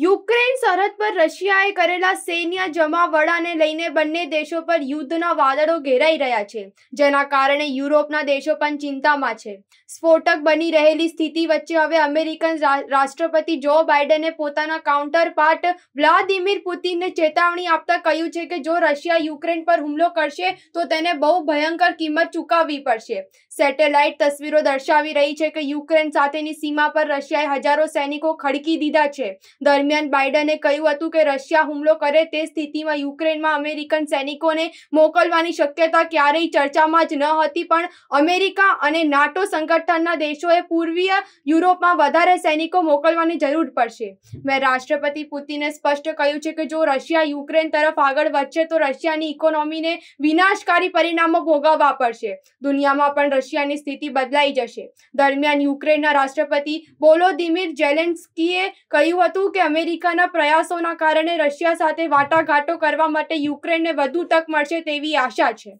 Ukraine સરહદ પર રશિયાએ કરેલા સૈન્ય જમાવડાને લઈને બંને દેશો પર યુદ્ધના વાદળો ઘેરાઈ રહ્યા છે જેના કારણે યુરોપના દેશો પણ ચિંતામાં છે સ્ફોટક બની રહેલી સ્થિતિ વચ્ચે હવે અમેરિકન રાષ્ટ્રપતિ જો બાઇડને પોતાના કાઉન્ટર પાર્ટ વ્લાદિમીર પુતિનને ચેતવણી આપતા કહ્યું છે કે જો રશિયા યુક્રેન પર હુમલો કરશે તો તેને બહુ ભયંકર કિંમત ચૂકવવી પડશે સેટેલાઇટ તસવીરો દર્શાવી રહી છે કે યુક્રેન સાથેની સીમા પર રશિયાએ હજારો સૈનિકો ખડકી દીધા છે દરમિયાન બાઇડને કહ્યું હતું કે રશિયા હુમલો કરે તે સ્થિતિમાં યુક્રેનમાં અમેરિકન સૈનિકોને મોકલવાની શક્યતા ક્યારેય ચર્ચામાં જ ન હતી પણ અમેરિકા અને નાટો સંગઠનના દેશોએ પૂર્વીય યુરોપમાં વધારે સૈનિકો મોકલવાની જરૂર પડશે મેં રાષ્ટ્રપતિ પુતિને સ્પષ્ટ કહ્યું છે કે જો રશિયા યુક્રેન તરફ આગળ વધશે તો રશિયાની ઇકોનોમીને વિનાશકારી પરિણામો ભોગવવા પડશે દુનિયામાં પણ રશિયાની સ્થિતિ બદલાઈ જશે દરમિયાન યુક્રેનના રાષ્ટ્રપતિ બોલોદિમીર જેલેન્સ્કીએ કહ્યું હતું કે અમેરિકાના પ્રયાસોના કારણે રશિયા સાથે વાટાઘાટો કરવા માટે યુક્રેનને વધુ તક મળશે તેવી આશા છે